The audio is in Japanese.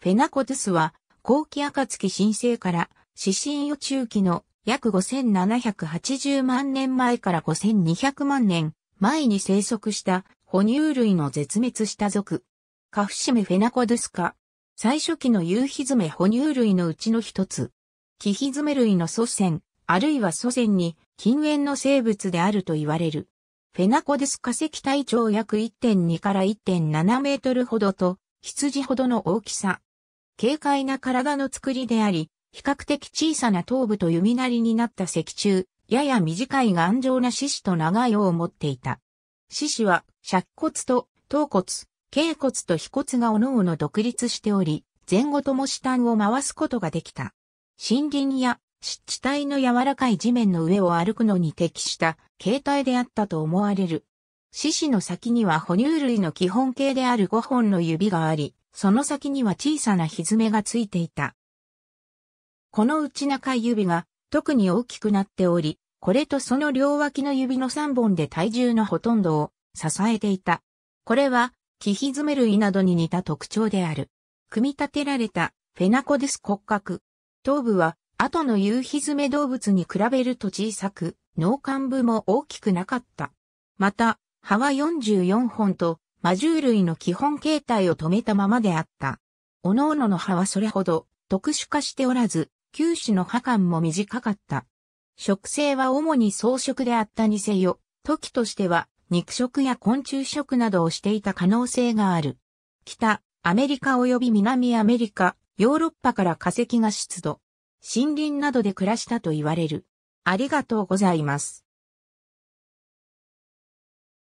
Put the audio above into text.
フェナコトゥスは、後期暁新生から、指針予中期の約5780万年前から5200万年前に生息した哺乳類の絶滅した属。カフシメフェナコドゥス科。最初期の夕日爪哺乳類のうちの一つ。キヒ爪類の祖先、あるいは祖先に近縁の生物であると言われる。フェナコドゥス化石体長約1.2から1.7メートルほどと、羊ほどの大きさ。軽快な体の作りであり、比較的小さな頭部と弓なりになった石柱、やや短い頑丈な獅子と長い尾を持っていた。獅子は、尺骨と頭骨、頸骨と皮骨が各々独立しており、前後とも下を回すことができた。森林や湿地帯の柔らかい地面の上を歩くのに適した形態であったと思われる。獅子の先には哺乳類の基本形である5本の指があり、その先には小さなひずめがついていた。この内中指が特に大きくなっており、これとその両脇の指の3本で体重のほとんどを支えていた。これは、木ひずめ類などに似た特徴である。組み立てられたフェナコデス骨格。頭部は後の夕ひずめ動物に比べると小さく、脳幹部も大きくなかった。また、歯は44本と魔獣類の基本形態を止めたままであった。各々の歯はそれほど特殊化しておらず、九種の歯間も短かった。食性は主に草食であったにせよ、時としては肉食や昆虫食などをしていた可能性がある。北、アメリカ及び南アメリカ、ヨーロッパから化石が出土。森林などで暮らしたと言われる。ありがとうございます。